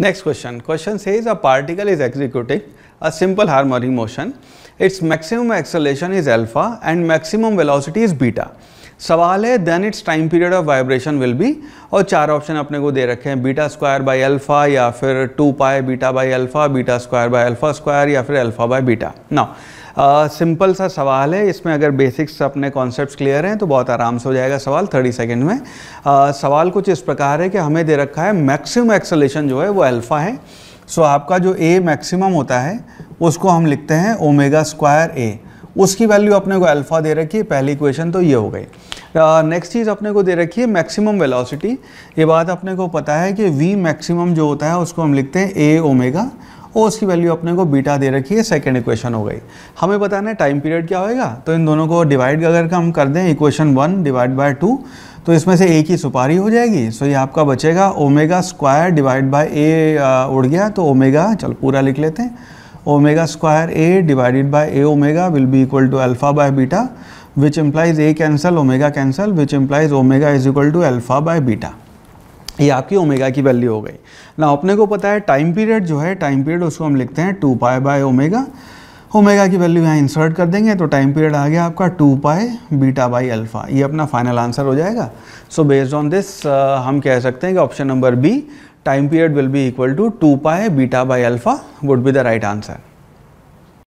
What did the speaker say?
next question question से is a particle is executing a simple harmonic motion its maximum acceleration is alpha and maximum velocity is beta सवाल है then its time period of vibration will be और चार option अपने को दे रखे हैं beta square by alpha या फिर two pi beta by alpha beta square by alpha square या फिर alpha by beta now simple सा सवाल है इसमें अगर बेसिक्स अपने कॉन्सेप्ट क्लियर हैं तो बहुत आराम से हो जाएगा सवाल थर्टी सेकेंड में uh, सवाल कुछ इस प्रकार है कि हमें दे रखा है मैक्सिमम एक्सलेशन जो है वो अल्फ़ा है सो so, आपका जो ए मैक्सिमम होता है उसको हम लिखते हैं ओमेगा स्क्वायर ए उसकी वैल्यू अपने को अल्फ़ा दे रखी है पहली इक्वेशन तो ये हो गई नेक्स्ट चीज़ अपने को दे रखी है मैक्सिमम वेलोसिटी ये बात अपने को पता है कि वी मैक्सिमम जो होता है उसको हम लिखते हैं ए ओमेगा और उसकी वैल्यू अपने को बीटा दे रखी है सेकेंड इक्वेशन हो गई हमें बताना है टाइम पीरियड क्या होएगा तो इन दोनों को डिवाइड अगर हम कर दें equation one divide by two तो इसमें से ए की सुपारी हो जाएगी सो ये आपका बचेगा omega square divide by A उड़ गया तो ओमेगा चलो पूरा लिख लेते हैं omega square A divided by A omega will be equal to alpha by beta which implies A cancel omega cancel which implies omega is equal to alpha by beta ये आपकी ओमेगा की value हो गई ना अपने को पता है टाइम पीरियड जो है टाइम पीरियड उसको हम लिखते हैं two pi by omega omega की वैल्यू यहाँ इंसर्ट कर देंगे तो टाइम पीरियड आ गया आपका to pi beta by alpha ये अपना फाइनल आंसर हो जाएगा सो बेस्ड ऑन दिस हम कह सकते हैं कि option number B time period will be equal to two pi beta by alpha would be the right answer